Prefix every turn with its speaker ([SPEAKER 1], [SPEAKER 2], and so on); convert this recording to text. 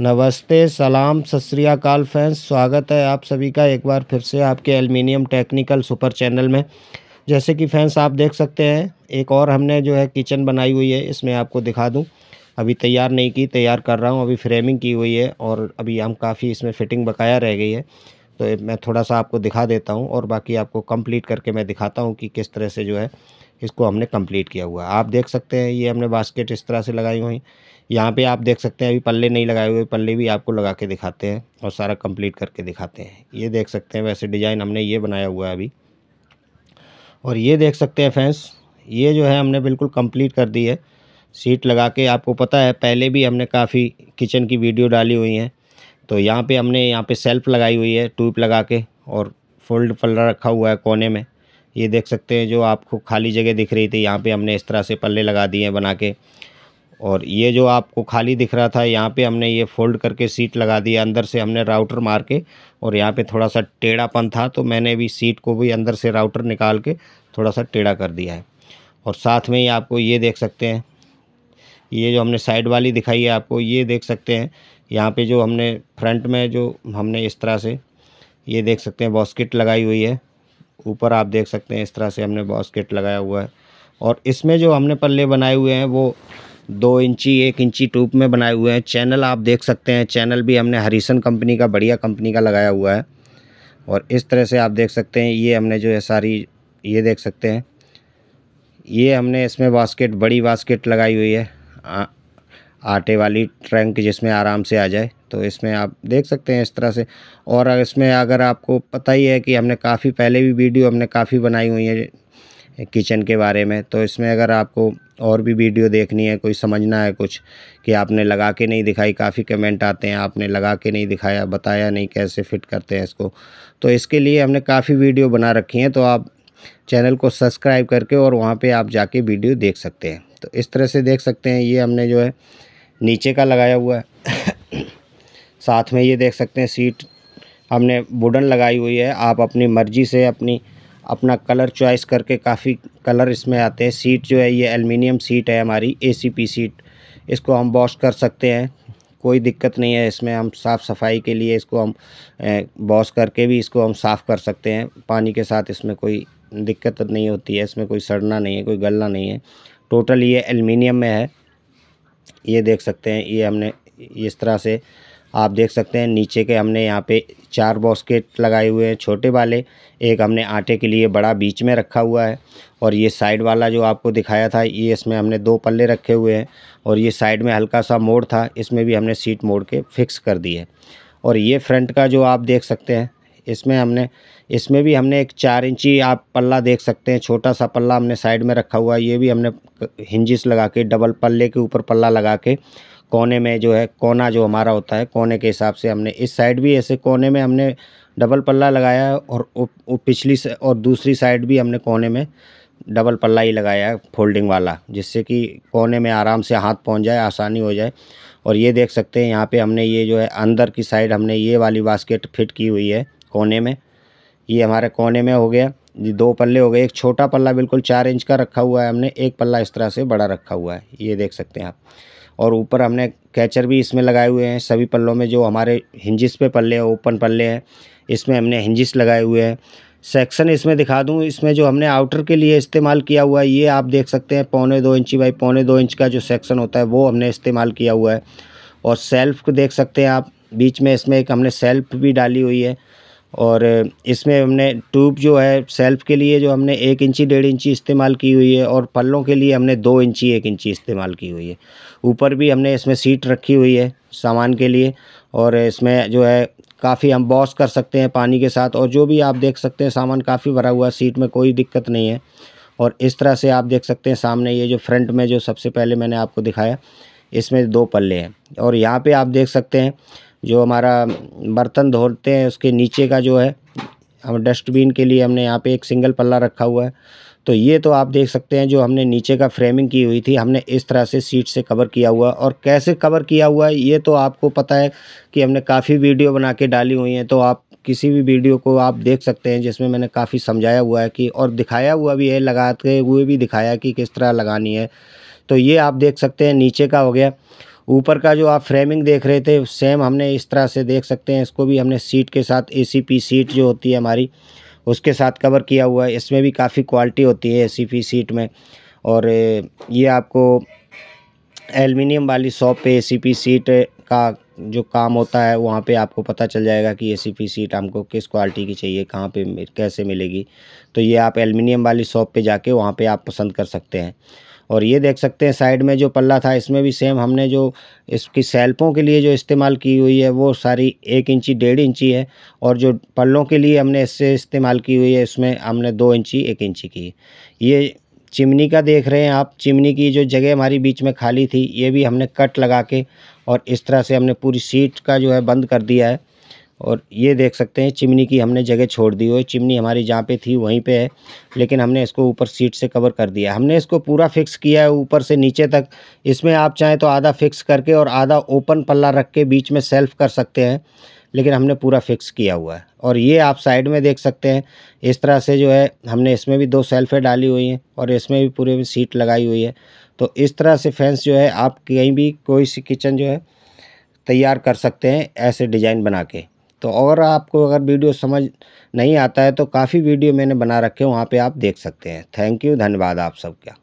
[SPEAKER 1] नमस्ते सलाम सत फैंस स्वागत है आप सभी का एक बार फिर से आपके एल्युमिनियम टेक्निकल सुपर चैनल में जैसे कि फैंस आप देख सकते हैं एक और हमने जो है किचन बनाई हुई है इसमें आपको दिखा दूं अभी तैयार नहीं की तैयार कर रहा हूं अभी फ्रेमिंग की हुई है और अभी हम काफ़ी इसमें फ़िटिंग बकाया रह गई है तो मैं थोड़ा सा आपको दिखा देता हूँ और बाकी आपको कम्प्लीट करके मैं दिखाता हूँ कि किस तरह से जो है इसको हमने कंप्लीट किया हुआ आप देख सकते हैं ये हमने बास्केट इस तरह से लगाई हुई यहाँ पे आप देख सकते हैं अभी पल्ले नहीं लगाए हुए पल्ले भी आपको लगा के दिखाते हैं और सारा कंप्लीट करके दिखाते हैं ये देख सकते हैं वैसे डिज़ाइन हमने ये बनाया हुआ है अभी और ये देख सकते हैं फैंस ये जो है हमने बिल्कुल कम्प्लीट कर दी है सीट लगा के आपको पता है पहले भी हमने काफ़ी किचन की वीडियो डाली हुई हैं तो यहाँ पर हमने यहाँ पर सेल्फ लगाई हुई है ट्यूब लगा के और फोल्ड पल्ला रखा हुआ है कोने में ये देख सकते हैं जो आपको खाली जगह दिख रही थी यहाँ पे हमने इस तरह से पल्ले लगा दिए हैं बना के और ये जो आपको खाली दिख रहा था यहाँ पे हमने ये फोल्ड करके सीट लगा दी अंदर से हमने राउटर मार के और यहाँ पे थोड़ा सा टेढ़ापन था तो मैंने भी सीट को भी अंदर से राउटर निकाल के थोड़ा सा टेढ़ा कर दिया है और साथ में ही आपको ये देख सकते हैं ये जो हमने साइड वाली दिखाई है आपको ये देख सकते हैं यहाँ पर जो हमने फ्रंट में जो हमने इस तरह से ये देख सकते हैं बॉस्किट लगाई हुई है ऊपर आप देख सकते हैं इस तरह से हमने बास्केट लगाया हुआ है और इसमें जो हमने पल्ले बनाए हुए हैं वो दो इंची एक इंची टूप में बनाए हुए हैं चैनल आप देख सकते हैं चैनल भी हमने हरिसन कंपनी का बढ़िया कंपनी का लगाया हुआ है और इस तरह से आप देख सकते हैं ये हमने जो है सारी ये देख सकते हैं ये हमने इसमें बास्केट बड़ी बास्केट लगाई हुई है आ, आटे वाली ट्रंक जिसमें आराम से आ जाए तो इसमें आप देख सकते हैं इस तरह से और इसमें अगर आपको पता ही है कि हमने काफ़ी पहले भी वीडियो हमने काफ़ी बनाई हुई है किचन के बारे में तो इसमें अगर आपको और भी वीडियो देखनी है कोई समझना है कुछ कि आपने लगा के नहीं दिखाई काफ़ी कमेंट आते हैं आपने लगा के नहीं दिखाया बताया नहीं कैसे फिट करते हैं इसको तो इसके लिए हमने काफ़ी वीडियो बना रखी हैं तो आप चैनल को सब्सक्राइब करके और वहाँ पे आप जाके वीडियो देख सकते हैं तो इस तरह से देख सकते हैं ये हमने जो है नीचे का लगाया हुआ है साथ में ये देख सकते हैं सीट हमने वुडन लगाई हुई है आप अपनी मर्ज़ी से अपनी अपना कलर चॉइस करके काफ़ी कलर इसमें आते हैं सीट जो है ये एलमिनियम सीट है हमारी एसीपी सीट इसको हम वॉश कर सकते हैं कोई दिक्कत नहीं है इसमें हम साफ़ सफाई के लिए इसको हम वॉश करके भी इसको हम साफ़ कर सकते हैं पानी के साथ इसमें कोई दिक्कत नहीं होती है इसमें कोई सड़ना नहीं है कोई गलना नहीं है टोटल ये एलमिनियम में है ये देख सकते हैं ये हमने इस तरह से आप देख सकते हैं नीचे के हमने यहाँ पे चार बॉस्केट लगाए हुए हैं छोटे वाले एक हमने आटे के लिए बड़ा बीच में रखा हुआ है और ये साइड वाला जो आपको दिखाया था ये इसमें हमने दो पल्ले रखे हुए हैं और ये साइड में हल्का सा मोड़ था इसमें भी हमने सीट मोड़ के फिक्स कर दी है और ये फ्रंट का जो आप देख सकते हैं इसमें हमने इसमें भी हमने एक चार इंची आप पल्ला देख सकते हैं छोटा सा पल्ला हमने साइड में रखा हुआ है ये भी हमने हिंजिस लगा के डबल पल्ले के ऊपर पल्ला लगा के कोने में जो है कोना जो हमारा होता है कोने के हिसाब से हमने इस साइड भी ऐसे कोने में हमने डबल पल्ला लगाया है और उ, उ, पिछली और दूसरी साइड भी हमने कोने में डबल पल्ला ही लगाया है फोल्डिंग वाला जिससे कि कोने में आराम से हाथ पहुंच जाए आसानी हो जाए और ये देख सकते हैं यहाँ पे हमने ये जो है अंदर की साइड हमने ये वाली बास्केट फिट की हुई है कोने में ये हमारे कोने में हो गया दो पल्ले हो गए एक छोटा पल्ला बिल्कुल चार इंच का रखा हुआ है हमने एक पल्ला इस तरह से बड़ा रखा हुआ है ये देख सकते हैं आप और ऊपर हमने कैचर भी इसमें लगाए हुए हैं सभी पल्लों में जो हमारे हिंजिस पे पल्ले हैं ओपन पल्ले हैं इसमें हमने हिंजिस लगाए हुए हैं सेक्शन इसमें दिखा दूँ इसमें जो हमने आउटर के लिए इस्तेमाल किया हुआ है ये आप देख सकते हैं पौने दो इंची बाई पौने दो इंच का जो सेक्शन होता है वो हमने इस्तेमाल किया हुआ है और सेल्फ को देख सकते हैं आप बीच में इसमें एक हमने सेल्फ भी डाली हुई है और इसमें हमने ट्यूब जो है सेल्फ के लिए जो हमने एक इंची डेढ़ इंची इस्तेमाल की हुई है और पल्लों के लिए हमने दो इंची एक इंची इस्तेमाल की हुई है ऊपर भी हमने इसमें सीट रखी हुई है सामान के लिए और इसमें जो है काफ़ी हम बॉस कर सकते हैं पानी के साथ और जो भी आप देख सकते हैं सामान काफ़ी भरा हुआ है सीट में कोई दिक्कत नहीं है और इस तरह से आप देख सकते हैं सामने ये जो फ्रंट में जो सबसे पहले मैंने आपको दिखाया इसमें दो पल्ले हैं और यहाँ पे आप देख सकते हैं जो हमारा बर्तन धोते हैं उसके नीचे का जो है हम डस्टबिन के लिए हमने यहाँ पे एक सिंगल पल्ला रखा हुआ है तो ये तो आप देख सकते हैं जो हमने नीचे का फ्रेमिंग की हुई थी हमने इस तरह से सीट से कवर किया हुआ और कैसे कवर किया हुआ है ये तो आपको पता है कि हमने काफ़ी वीडियो बना के डाली हुई हैं तो आप किसी भी वीडियो को आप देख सकते हैं जिसमें मैंने काफ़ी समझाया हुआ है कि और दिखाया हुआ भी है लगाते हुए भी दिखाया कि किस तरह लगानी है तो ये आप देख सकते हैं नीचे का हो गया ऊपर का जो आप फ्रेमिंग देख रहे थे सेम हमने इस तरह से देख सकते हैं इसको भी हमने सीट के साथ ए सीट जो होती है हमारी उसके साथ कवर किया हुआ है इसमें भी काफ़ी क्वालिटी होती है ए सीट में और ये आपको एलमिनियम वाली शॉप पे ए सीट का जो काम होता है वहाँ पे आपको पता चल जाएगा कि ए सीट हमको किस क्वालिटी की चाहिए कहाँ पे कैसे मिलेगी तो ये आप एलमिनियम वाली शॉप पे जाके वहाँ पे आप पसंद कर सकते हैं और ये देख सकते हैं साइड में जो पल्ला था इसमें भी सेम हमने जो इसकी सेल्पों के लिए जो इस्तेमाल की हुई है वो सारी एक इंची डेढ़ इंची है और जो पल्लों के लिए हमने इससे इस्तेमाल की हुई है इसमें हमने दो इंची एक इंची की ये चिमनी का देख रहे हैं आप चिमनी की जो जगह हमारी बीच में खाली थी ये भी हमने कट लगा के और इस तरह से हमने पूरी सीट का जो है बंद कर दिया है और ये देख सकते हैं चिमनी की हमने जगह छोड़ दी हुई चिमनी हमारी जहाँ पे थी वहीं पे है लेकिन हमने इसको ऊपर सीट से कवर कर दिया हमने इसको पूरा फिक्स किया है ऊपर से नीचे तक इसमें आप चाहें तो आधा फिक्स करके और आधा ओपन पल्ला रख के बीच में सेल्फ कर सकते हैं लेकिन हमने पूरा फिक्स किया हुआ है और ये आप साइड में देख सकते हैं इस तरह से जो है हमने इसमें भी दो सेल्फें डाली हुई हैं और इसमें भी पूरे भी सीट लगाई हुई है तो इस तरह से फैंस जो है आप कहीं भी कोई सी किचन जो है तैयार कर सकते हैं ऐसे डिज़ाइन बना के तो और आपको अगर वीडियो समझ नहीं आता है तो काफ़ी वीडियो मैंने बना रखे हैं वहाँ पे आप देख सकते हैं थैंक यू धन्यवाद आप सबका